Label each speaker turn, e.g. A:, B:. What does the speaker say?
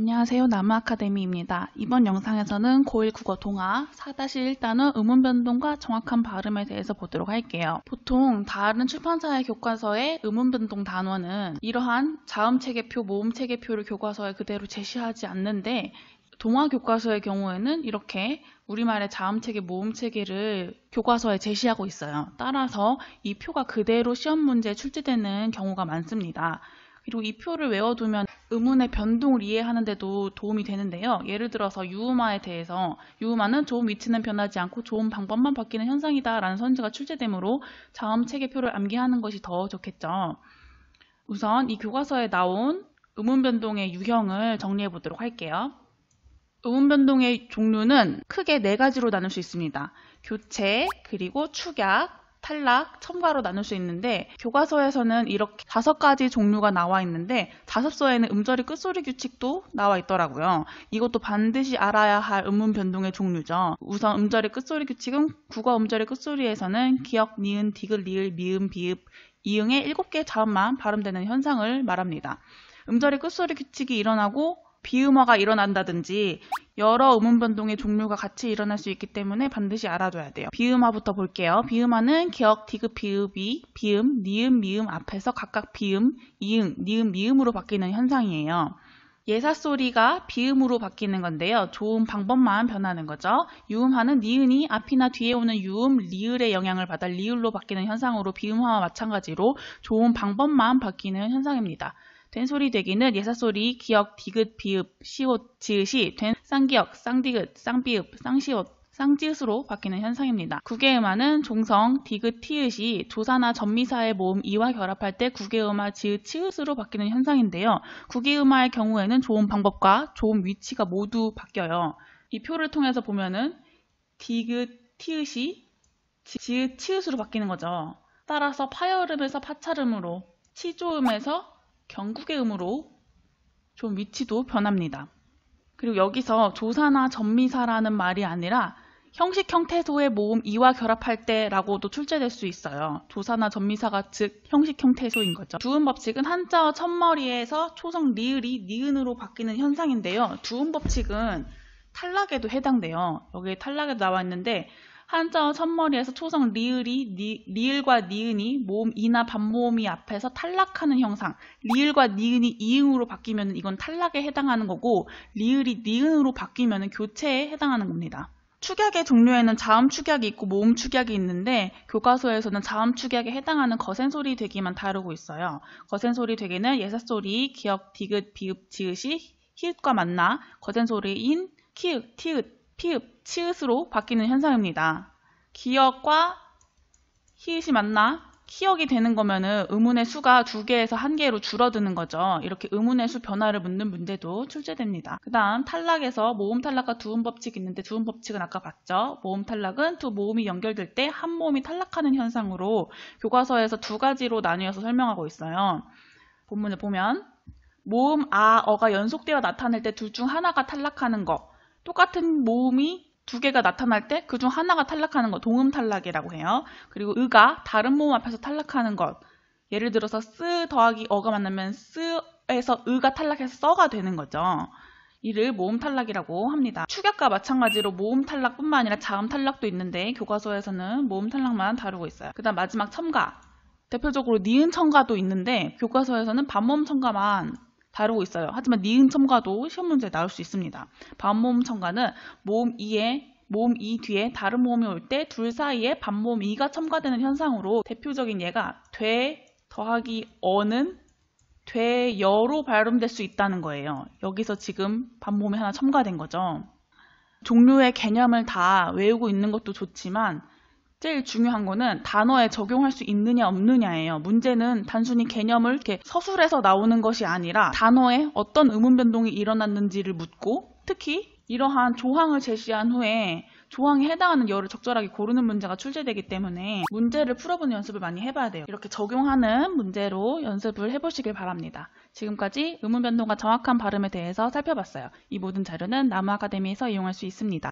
A: 안녕하세요. 나무 아카데미입니다 이번 영상에서는 고1 국어 동화 4 1단어 음운 변동과 정확한 발음에 대해서 보도록 할게요. 보통 다른 출판사의 교과서에 음운 변동 단어는 이러한 자음 체계표, 모음 체계표를 교과서에 그대로 제시하지 않는데 동화 교과서의 경우에는 이렇게 우리말의 자음 체계, 모음 체계를 교과서에 제시하고 있어요. 따라서 이 표가 그대로 시험 문제에 출제되는 경우가 많습니다. 그리고 이 표를 외워두면 음운의 변동을 이해하는 데도 도움이 되는데요. 예를 들어서 유음화에 대해서 유음화는 좋은 위치는 변하지 않고 좋은 방법만 바뀌는 현상이다 라는 선지가 출제되므로 자음 체계표를 암기하는 것이 더 좋겠죠. 우선 이 교과서에 나온 음운 변동의 유형을 정리해 보도록 할게요. 음운 변동의 종류는 크게 네 가지로 나눌 수 있습니다. 교체, 그리고 축약, 탈락, 첨가로 나눌 수 있는데 교과서에서는 이렇게 다섯 가지 종류가 나와 있는데 자습서에는 음절이 끝소리 규칙도 나와 있더라고요. 이것도 반드시 알아야 할 음문 변동의 종류죠. 우선 음절의 끝소리 규칙은 국어 음절의 끝소리에서는 기역, 니은, 디귿, 리을, 미음, 비읍, 이응의 일곱 개 자음만 발음되는 현상을 말합니다. 음절의 끝소리 규칙이 일어나고 비음화가 일어난다든지 여러 음운 변동의 종류가 같이 일어날 수 있기 때문에 반드시 알아둬야 돼요. 비음화부터 볼게요. 비음화는 기억, 디귿, 비읍이 비음, 니음, 미음 앞에서 각각 비음, 이응, 니음, 미음으로 바뀌는 현상이에요. 예사 소리가 비음으로 바뀌는 건데요. 좋은 방법만 변하는 거죠. 유음화는 니은이 앞이나 뒤에 오는 유음, 리을의 영향을 받아 리을로 바뀌는 현상으로 비음화와 마찬가지로 좋은 방법만 바뀌는 현상입니다. 된소리 되기는 예사소리, 기역, 디귿, 비읍, 시옷, 지읒이 된, 쌍기역, 쌍디귿, 쌍비읍, 쌍시옷, 쌍지읒으로 바뀌는 현상입니다. 국외음화는 종성, 디귿, 티읒이 조사나 전미사의 모음 이와 결합할 때 국외음화, 지읒, 치읒으로 바뀌는 현상인데요. 국외음화의 경우에는 좋은 방법과 좋은 위치가 모두 바뀌어요. 이 표를 통해서 보면은 디귿, 티읒이 지읒, 치읒으로 바뀌는 거죠. 따라서 파열음에서 파찰음으로 치조음에서 경국의 음으로 좀 위치도 변합니다. 그리고 여기서 조사나 전미사라는 말이 아니라 형식 형태소의 모음 이와 결합할 때라고도 출제될 수 있어요. 조사나 전미사가 즉 형식 형태소인 거죠. 두음 법칙은 한자어 첫머리에서 초성 리을이 니은으로 바뀌는 현상인데요. 두음 법칙은 탈락에도 해당돼요. 여기 에 탈락에도 나와 있는데 한자어 첫머리에서 초성 리을이 니, 리을과 니은이 모음 이나 반모음이 앞에서 탈락하는 형상 리을과 니은이 이응으로 바뀌면 이건 탈락에 해당하는 거고 리을이 니은으로 바뀌면 교체에 해당하는 겁니다. 축약의 종류에는 자음 축약이 있고 모음 축약이 있는데 교과서에서는 자음 축약에 해당하는 거센 소리 되기만 다루고 있어요. 거센 소리 되기는 예사 소리, 기역, 디귿, 비읍, 지읒이 히읗과 만나 거센 소리인 키읔, 티읒, 피읍, 치읓으로 바뀌는 현상입니다. 기역과 히읗이 만나 키역이 되는 거면은 의문의 수가 두 개에서 한 개로 줄어드는 거죠. 이렇게 의문의 수 변화를 묻는 문제도 출제됩니다. 그 다음 탈락에서 모음 탈락과 두음 법칙 이 있는데 두음 법칙은 아까 봤죠. 모음 탈락은 두 모음이 연결될 때 한 모음이 탈락하는 현상으로 교과서에서 두 가지로 나뉘어서 설명하고 있어요. 본문을 보면 모음 아, 어가 연속되어 나타낼 때 둘 중 하나가 탈락하는 거 똑같은 모음이 두 개가 나타날 때 그 중 하나가 탈락하는 것, 동음 탈락이라고 해요. 그리고 의가 다른 모음 앞에서 탈락하는 것. 예를 들어서 쓰 더하기 어가 만나면 쓰에서 의가 탈락해서 써가 되는 거죠. 이를 모음 탈락이라고 합니다. 축약과 마찬가지로 모음 탈락뿐만 아니라 자음 탈락도 있는데 교과서에서는 모음 탈락만 다루고 있어요. 그 다음 마지막 첨가. 대표적으로 니은 첨가도 있는데 교과서에서는 반모음 첨가만 다루고 있어요. 하지만 니은 첨가도 시험 문제에 나올 수 있습니다. 반모음 첨가는 모음 2에 모음 2 뒤에 다른 모음이 올 때 둘 사이에 반모음 2가 첨가되는 현상으로 대표적인 예가 되 더하기 어는 되여로 발음될 수 있다는 거예요. 여기서 지금 반모음이 하나 첨가된 거죠. 종류의 개념을 다 외우고 있는 것도 좋지만 제일 중요한 거는 단어에 적용할 수 있느냐 없느냐예요. 문제는 단순히 개념을 이렇게 서술해서 나오는 것이 아니라 단어에 어떤 의문 변동이 일어났는지를 묻고 특히 이러한 조항을 제시한 후에 조항에 해당하는 열을 적절하게 고르는 문제가 출제되기 때문에 문제를 풀어보는 연습을 많이 해봐야 돼요. 이렇게 적용하는 문제로 연습을 해보시길 바랍니다. 지금까지 의문 변동과 정확한 발음에 대해서 살펴봤어요. 이 모든 자료는 나무 아카데미에서 이용할 수 있습니다.